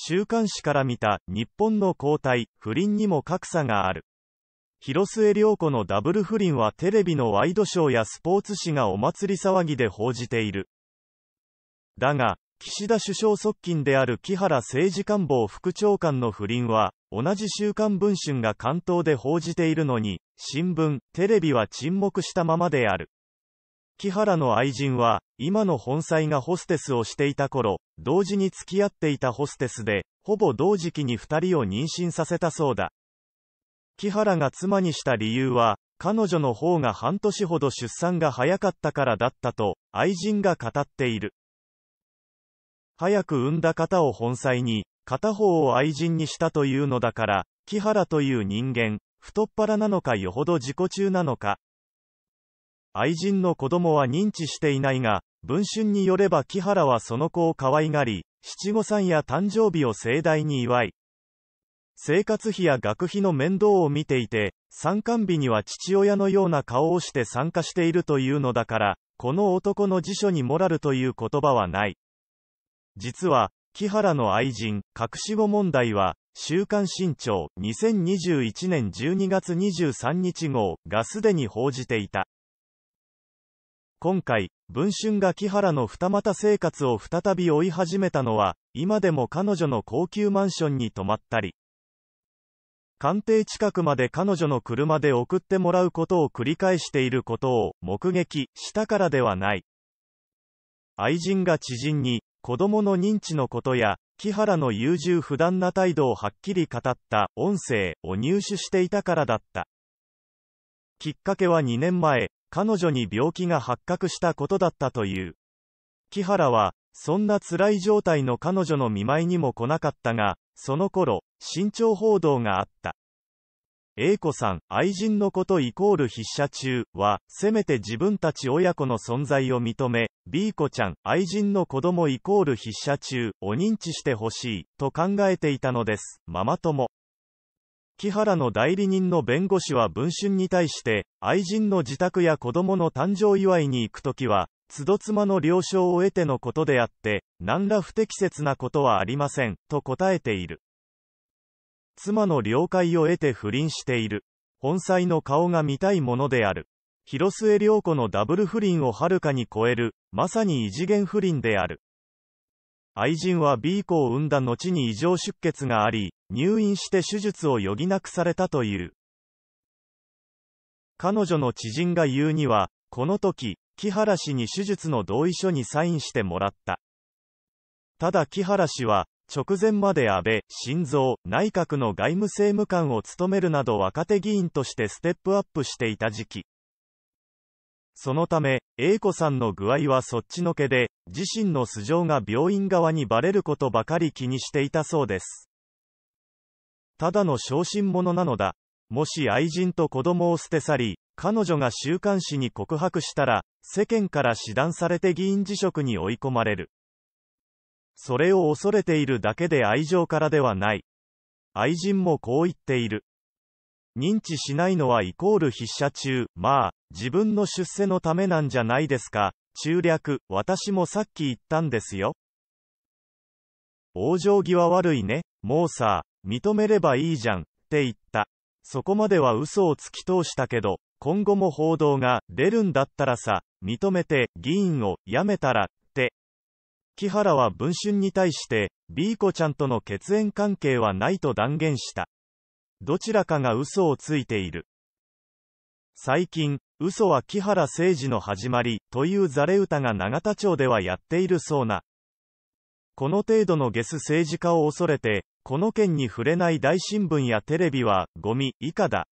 週刊誌から見た日本の交代、不倫にも格差がある。広末涼子のダブル不倫はテレビのワイドショーやスポーツ紙がお祭り騒ぎで報じている。だが、岸田首相側近である木原政治官房副長官の不倫は、同じ週刊文春が関東で報じているのに、新聞、テレビは沈黙したままである。木原の愛人は、今の本妻がホステスをしていた頃、同時に付き合っていたホステスで、ほぼ同時期に2人を妊娠させたそうだ。木原が妻にした理由は、彼女の方が半年ほど出産が早かったからだったと、愛人が語っている。早く産んだ方を本妻に、片方を愛人にしたというのだから、木原という人間、太っ腹なのかよほど自己中なのか、愛人の子供は認知していないが、文春によれば木原はその子を可愛がり、七五三や誕生日を盛大に祝い、生活費や学費の面倒を見ていて、参観日には父親のような顔をして参加しているというのだから、この男の辞書にモラルという言葉はない。実は、木原の愛人、隠し子問題は、週刊新潮、2021年12月23日号がすでに報じていた。今回、文春が木原の二股生活を再び追い始めたのは、今でも彼女の高級マンションに泊まったり、官邸近くまで彼女の車で送ってもらうことを繰り返していることを目撃したからではない。愛人が知人に、子供の認知のことや、木原の優柔不断な態度をはっきり語った音声を入手していたからだった。きっかけは2年前、彼女に病気が発覚したことだったという。木原は、そんな辛い状態の彼女の見舞いにも来なかったが、その頃、慎重報道があった。A 子さん、愛人のことイコール筆者中は、せめて自分たち親子の存在を認め、B 子ちゃん、愛人の子供イコール筆者中を認知してほしい、と考えていたのです。ママ友。木原の代理人の弁護士は文春に対して、愛人の自宅や子供の誕生祝いに行くときは、都度妻の了承を得てのことであって、何ら不適切なことはありません、と答えている。妻の了解を得て不倫している。本妻の顔が見たいものである。広末涼子のダブル不倫をはるかに超える、まさに異次元不倫である。愛人は B 子を産んだ後に異常出血があり、入院して手術を余儀なくされたという。彼女の知人が言うには、この時、木原氏に手術の同意書にサインしてもらった。ただ木原氏は、直前まで安倍、晋三、内閣の外務政務官を務めるなど若手議員としてステップアップしていた時期。そのため、A 子さんの具合はそっちのけで、自身の素性が病院側にバレることばかり気にしていたそうです。ただの小心者なのだ。もし愛人と子供を捨て去り、彼女が週刊誌に告白したら、世間から示談されて議員辞職に追い込まれる。それを恐れているだけで愛情からではない。愛人もこう言っている。認知しないのはイコール筆者中、まあ、自分の出世のためなんじゃないですか。中略、私もさっき言ったんですよ。往生際悪いね。もうさ、認めればいいじゃん、って言った。そこまでは嘘を突き通したけど、今後も報道が出るんだったらさ、認めて、議員を辞めたら、って。木原は文春に対して、B 子ちゃんとの血縁関係はないと断言した。どちらかが嘘をついている。最近、嘘は木原誠二の始まり、というザレ歌が永田町ではやっているそうな。この程度のゲス政治家を恐れて、この件に触れない大新聞やテレビは、ゴミ、以下だ。